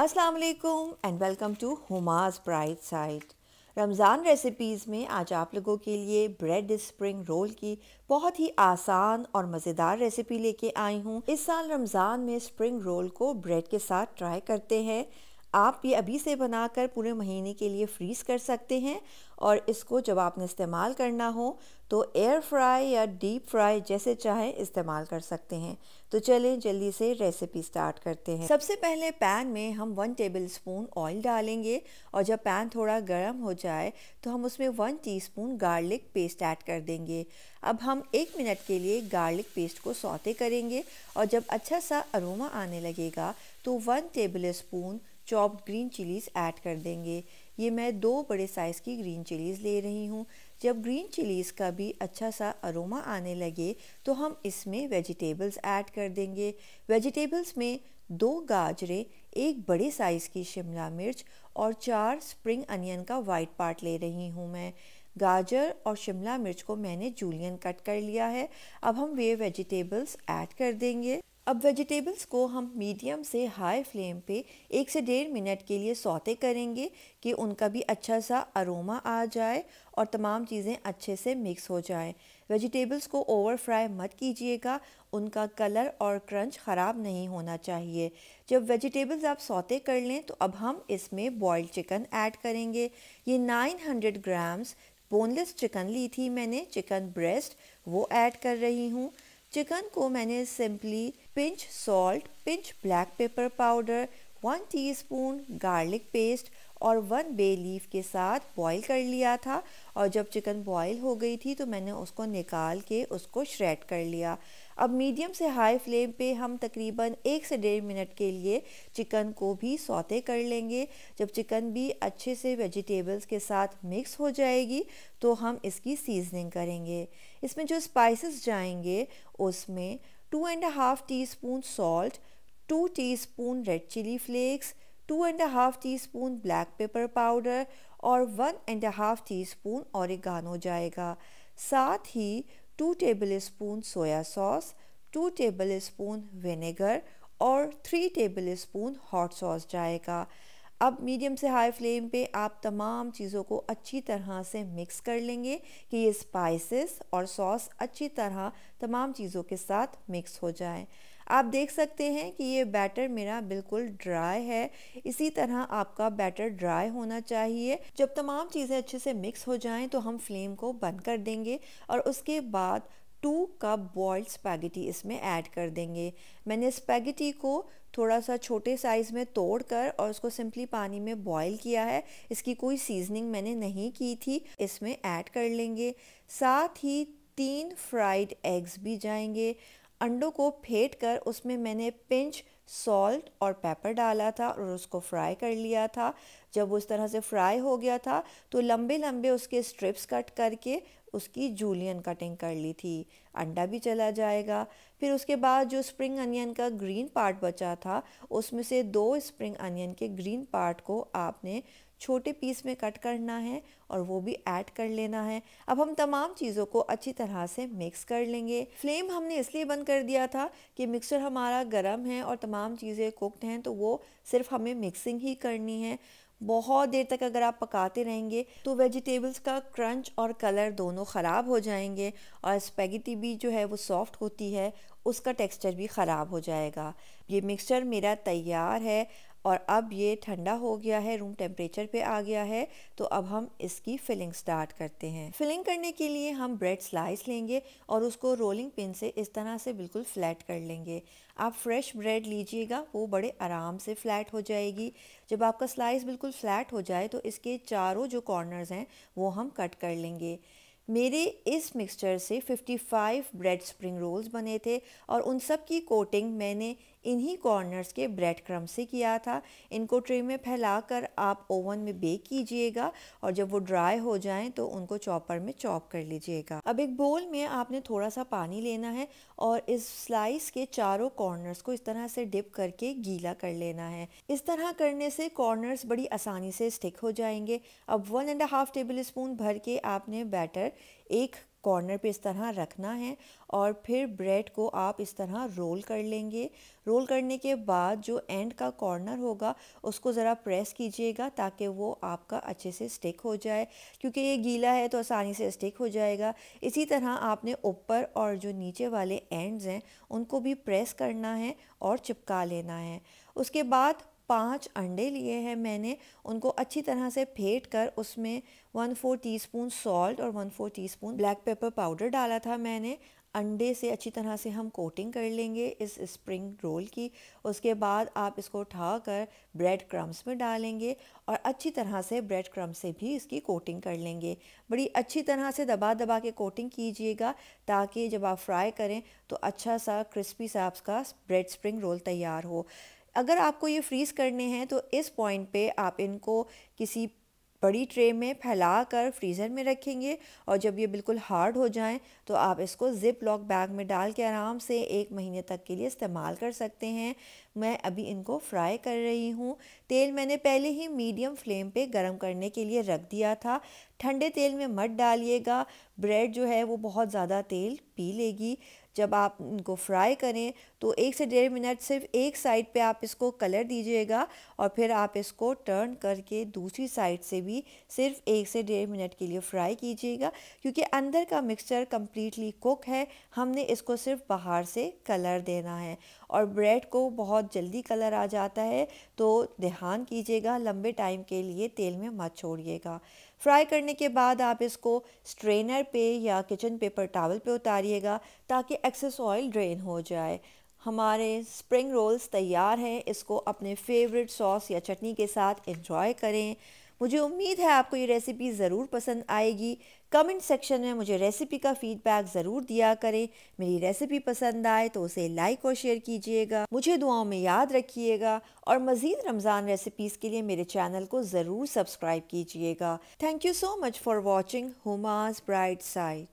अस्सलाम वालेकुम and welcome to Huma's bright side Ramzan recipes में आज आप लोगों के लिए ब्रेड स्प्रिंग रोल की बहुत ही आसान और मज़ेदार रेसिपी लेके आई हूँ इस साल रमज़ान में स्प्रिंग रोल को ब्रेड के साथ ट्राई करते हैं आप ये अभी से बनाकर पूरे महीने के लिए फ्रीज़ कर सकते हैं और इसको जब आपने इस्तेमाल करना हो तो एयर फ्राई या डीप फ्राई जैसे चाहे इस्तेमाल कर सकते हैं तो चलें जल्दी से रेसिपी स्टार्ट करते हैं सबसे पहले पैन में हम वन टेबल स्पून ऑयल डालेंगे और जब पैन थोड़ा गर्म हो जाए तो हम उसमें one spoon garlic paste add कर देंगे अब हम एक मिनट के लिए गार्लिक पेस्ट को सौते करेंगे और जब अच्छा सा अरोमा आने लगेगा तो one tablespoon chopped green chillies add कर देंगे ये मैं दो बड़े साइज़ की ग्रीन चिलीज़ ले रही हूँ जब ग्रीन चिलीज़ का भी अच्छा सा अरोमा आने लगे तो हम इसमें वेजिटेबल्स ऐड कर देंगे वेजिटेबल्स में दो गाजरे एक बड़े साइज़ की शिमला मिर्च और चार स्प्रिंग अनियन का वाइट पार्ट ले रही हूँ मैं गाजर और शिमला मिर्च को मैंने जूलियन कट कर लिया है अब हम वे वेजिटेबल्स ऐड कर देंगे अब वेजिटेबल्स को हम मीडियम से हाई फ्लेम पे एक से डेढ़ मिनट के लिए सौते करेंगे कि उनका भी अच्छा सा अरोमा आ जाए और तमाम चीज़ें अच्छे से मिक्स हो जाए वेजिटेबल्स को ओवर फ्राई मत कीजिएगा उनका कलर और क्रंच ख़राब नहीं होना चाहिए जब वेजिटेबल्स आप सौते कर लें तो अब हम इसमें बॉयल्ड चिकन ऐड करेंगे ये 900 ग्राम्स बोनलेस चिकन ली थी मैंने चिकन ब्रेस्ट वो ऐड कर रही हूँ चिकन को मैंने simply pinch salt pinch black pepper powder one teaspoon garlic paste और वन बे लीफ के साथ बॉईल कर लिया था और जब चिकन बॉईल हो गई थी तो मैंने उसको निकाल के उसको श्रेड कर लिया अब मीडियम से हाई फ्लेम पे हम तकरीबन एक से डेढ़ मिनट के लिए चिकन को भी सौते कर लेंगे जब चिकन भी अच्छे से वेजिटेबल्स के साथ मिक्स हो जाएगी तो हम इसकी सीजनिंग करेंगे इसमें जो स्पाइसेस जाएंगे उसमें two and half teaspoon salt two teaspoon red chilli flakes two and half teaspoon black pepper powder और one and half teaspoon और जाएगा साथ ही two tablespoon soya sauce two tablespoon vinegar और three tablespoon hot sauce जाएगा अब medium से high flame पे आप तमाम चीज़ों को अच्छी तरह से मिक्स कर लेंगे कि ये स्पाइसेस और सॉस अच्छी तरह तमाम चीज़ों के साथ मिक्स हो जाए आप देख सकते हैं कि ये बैटर मेरा बिल्कुल ड्राई है इसी तरह आपका बैटर ड्राई होना चाहिए जब तमाम चीज़ें अच्छे से मिक्स हो जाएं तो हम फ्लेम को बंद कर देंगे और उसके बाद टू कप बॉयल्ड स्पैगेटी इसमें ऐड कर देंगे मैंने स्पैगेटी को थोड़ा सा छोटे साइज़ में तोड़ कर और उसको सिंपली पानी में बॉयल किया है इसकी कोई सीजनिंग मैंने नहीं की थी इसमें ऐड कर लेंगे साथ ही तीन फ्राइड एग्स भी जाएंगे अंडों को फेंट कर उसमें मैंने पिंच सॉल्ट और पेपर डाला था और उसको फ्राई कर लिया था जब वो इस तरह से फ्राई हो गया था तो लंबे लंबे उसके स्ट्रिप्स कट करके उसकी जूलियन कटिंग कर ली थी अंडा भी चला जाएगा फिर उसके बाद जो स्प्रिंग अनियन का ग्रीन पार्ट बचा था उसमें से दो स्प्रिंग अनियन के ग्रीन पार्ट को आपने छोटे पीस में कट करना है और वो भी ऐड कर लेना है अब हम तमाम चीज़ों को अच्छी तरह से मिक्स कर लेंगे फ्लेम हमने इसलिए बंद कर दिया था कि मिक्सर हमारा गर्म है और तमाम चीज़ें कुकड हैं तो वो सिर्फ हमें मिक्सिंग ही करनी है बहुत देर तक अगर आप पकाते रहेंगे तो वेजिटेबल्स का क्रंच और कलर दोनों ख़राब हो जाएंगे और स्पेगेटी भी जो है वो सॉफ्ट होती है उसका टेक्सचर भी ख़राब हो जाएगा ये मिक्सचर मेरा तैयार है और अब ये ठंडा हो गया है रूम टेम्परेचर पे आ गया है तो अब हम इसकी फिलिंग स्टार्ट करते हैं फिलिंग करने के लिए हम ब्रेड स्लाइस लेंगे और उसको रोलिंग पिन से इस तरह से बिल्कुल फ्लैट कर लेंगे आप फ्रेश ब्रेड लीजिएगा वो बड़े आराम से फ्लैट हो जाएगी जब आपका स्लाइस बिल्कुल फ्लैट हो जाए तो इसके चारों जो कॉर्नर्स हैं वो हम कट कर लेंगे मेरे इस मिक्सचर से 55 ब्रेड स्प्रिंग रोल्स बने थे और उन सब की कोटिंग मैंने इन्हीं कॉर्नर्स के ब्रेड क्रम से किया था इनको ट्रे में फैलाकर आप ओवन में बेक कीजिएगा और जब वो ड्राई हो जाएं तो उनको चॉपर में चॉप कर लीजिएगा अब एक बोल में आपने थोड़ा सा पानी लेना है और इस स्लाइस के चारों कॉर्नर्स को इस तरह से डिप करके गीला कर लेना है इस तरह करने से कॉर्नर्स बड़ी आसानी से स्टिक हो जाएंगे अब one and half tablespoon भर के आपने बैटर एक कॉर्नर पे इस तरह रखना है और फिर ब्रेड को आप इस तरह रोल कर लेंगे रोल करने के बाद जो एंड का कॉर्नर होगा उसको ज़रा प्रेस कीजिएगा ताकि वो आपका अच्छे से स्टिक हो जाए क्योंकि ये गीला है तो आसानी से स्टिक हो जाएगा इसी तरह आपने ऊपर और जो नीचे वाले एंड्स हैं उनको भी प्रेस करना है और चिपका लेना है उसके बाद पाँच अंडे लिए हैं मैंने उनको अच्छी तरह से फेंट कर उसमें वन फोर टीस्पून सॉल्ट और one four teaspoon black pepper powder डाला था मैंने अंडे से अच्छी तरह से हम कोटिंग कर लेंगे इस स्प्रिंग रोल की उसके बाद आप इसको उठा कर ब्रेड क्रम्स में डालेंगे और अच्छी तरह से ब्रेड क्रम्स से भी इसकी कोटिंग कर लेंगे बड़ी अच्छी तरह से दबा दबा के कोटिंग कीजिएगा ताकि जब आप फ्राई करें तो अच्छा सा क्रिस्पी सा आपका ब्रेड स्प्रिंग रोल तैयार हो अगर आपको ये फ्रीज़ करने हैं तो इस पॉइंट पे आप इनको किसी बड़ी ट्रे में फैला कर फ्रीज़र में रखेंगे और जब ये बिल्कुल हार्ड हो जाएं तो आप इसको ज़िप लॉक बैग में डाल के आराम से एक महीने तक के लिए इस्तेमाल कर सकते हैं मैं अभी इनको फ्राई कर रही हूँ तेल मैंने पहले ही मीडियम फ्लेम पे गरम करने के लिए रख दिया था ठंडे तेल में मत डालिएगा ब्रेड जो है वो बहुत ज़्यादा तेल पी लेगी जब आप इनको फ्राई करें तो एक से डेढ़ मिनट सिर्फ एक साइड पे आप इसको कलर दीजिएगा और फिर आप इसको टर्न करके दूसरी साइड से भी सिर्फ एक से डेढ़ मिनट के लिए फ्राई कीजिएगा क्योंकि अंदर का मिक्सचर कम्प्लीटली कुक है हमने इसको सिर्फ बाहर से कलर देना है और ब्रेड को बहुत जल्दी कलर आ जाता है तो ध्यान कीजिएगा लंबे टाइम के लिए तेल में मत छोड़िएगा फ्राई करने के बाद आप इसको स्ट्रेनर पे या किचन पेपर टावल पे उतारिएगा ताकि एक्सेस ऑयल ड्रेन हो जाए हमारे स्प्रिंग रोल्स तैयार हैं इसको अपने फेवरेट सॉस या चटनी के साथ इंजॉय करें मुझे उम्मीद है आपको ये रेसिपी ज़रूर पसंद आएगी कमेंट सेक्शन में मुझे रेसिपी का फीडबैक ज़रूर दिया करें मेरी रेसिपी पसंद आए तो उसे लाइक और शेयर कीजिएगा मुझे दुआओं में याद रखिएगा और मज़ीद रमज़ान रेसिपीज़ के लिए मेरे चैनल को ज़रूर सब्सक्राइब कीजिएगा thank you so much for watching Huma's bright side